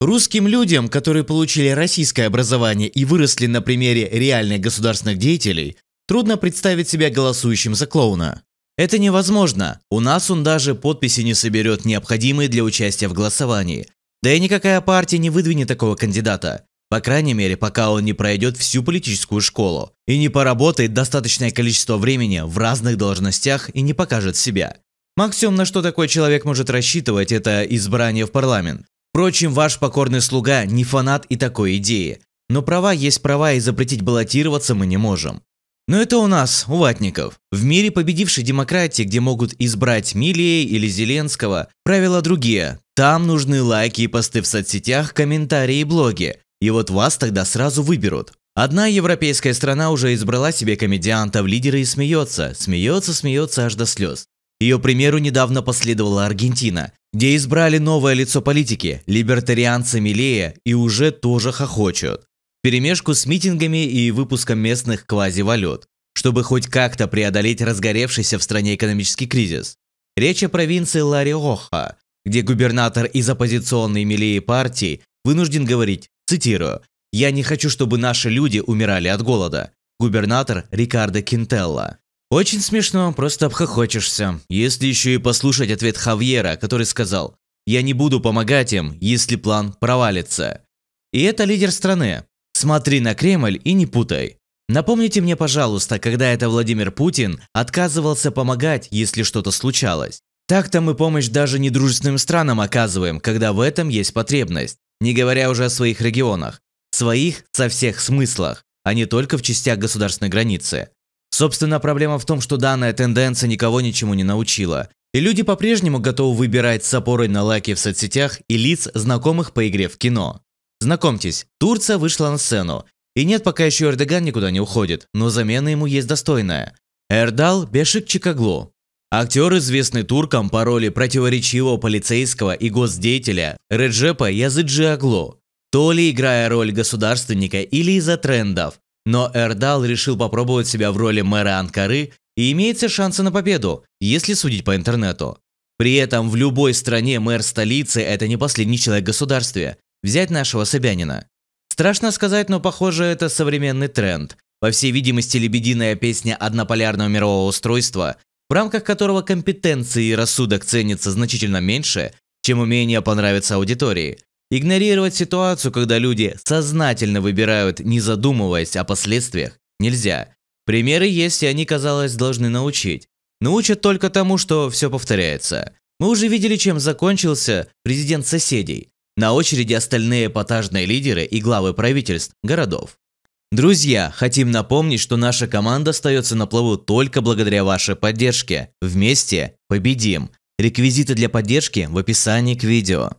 Русским людям, которые получили российское образование и выросли на примере реальных государственных деятелей, трудно представить себя голосующим за клоуна. Это невозможно, у нас он даже подписи не соберет необходимые для участия в голосовании. Да и никакая партия не выдвинет такого кандидата, по крайней мере, пока он не пройдет всю политическую школу и не поработает достаточное количество времени в разных должностях и не покажет себя. Максимум, на что такой человек может рассчитывать, это избрание в парламент. Впрочем, ваш покорный слуга не фанат и такой идеи. Но права есть права, и запретить баллотироваться мы не можем. Но это у нас, у ватников. В мире победившей демократии, где могут избрать Милия или Зеленского, правила другие. Там нужны лайки и посты в соцсетях, комментарии и блоги. И вот вас тогда сразу выберут. Одна европейская страна уже избрала себе комедианта в лидеры и смеется. Смеется, смеется аж до слез. Ее примеру недавно последовала Аргентина, где избрали новое лицо политики – либертарианца Милея и уже тоже хохочут. В перемешку с митингами и выпуском местных квазивалют, чтобы хоть как-то преодолеть разгоревшийся в стране экономический кризис. Речь о провинции Лариоха, где губернатор из оппозиционной Милеи партии вынужден говорить, цитирую, «Я не хочу, чтобы наши люди умирали от голода». Губернатор Рикардо Кинтелла. Очень смешно, просто обхохочешься. Если еще и послушать ответ Хавьера, который сказал «Я не буду помогать им, если план провалится». И это лидер страны. Смотри на Кремль и не путай. Напомните мне, пожалуйста, когда это Владимир Путин отказывался помогать, если что-то случалось. Так-то мы помощь даже недружественным странам оказываем, когда в этом есть потребность, не говоря уже о своих регионах. Своих со всех смыслах, а не только в частях государственной границы. Собственно, проблема в том, что данная тенденция никого ничему не научила. И люди по-прежнему готовы выбирать с опорой на лайки в соцсетях и лиц, знакомых по игре в кино. Знакомьтесь, Турция вышла на сцену. И нет, пока еще Эрдоган никуда не уходит, но замена ему есть достойная. Эрдал Бешик Чикагло. Актер, известный туркам по роли противоречивого полицейского и госдеятеля Реджепа Языджиагло. То ли играя роль государственника или из-за трендов, но Эрдал решил попробовать себя в роли мэра Анкары и имеется шансы на победу, если судить по интернету. При этом в любой стране мэр столицы – это не последний человек в государстве. Взять нашего Собянина. Страшно сказать, но похоже, это современный тренд. По всей видимости, лебединая песня однополярного мирового устройства, в рамках которого компетенции и рассудок ценятся значительно меньше, чем умение понравиться аудитории, Игнорировать ситуацию, когда люди сознательно выбирают, не задумываясь о последствиях, нельзя. Примеры есть, и они, казалось, должны научить. Научат только тому, что все повторяется. Мы уже видели, чем закончился президент соседей. На очереди остальные эпатажные лидеры и главы правительств, городов. Друзья, хотим напомнить, что наша команда остается на плаву только благодаря вашей поддержке. Вместе победим! Реквизиты для поддержки в описании к видео.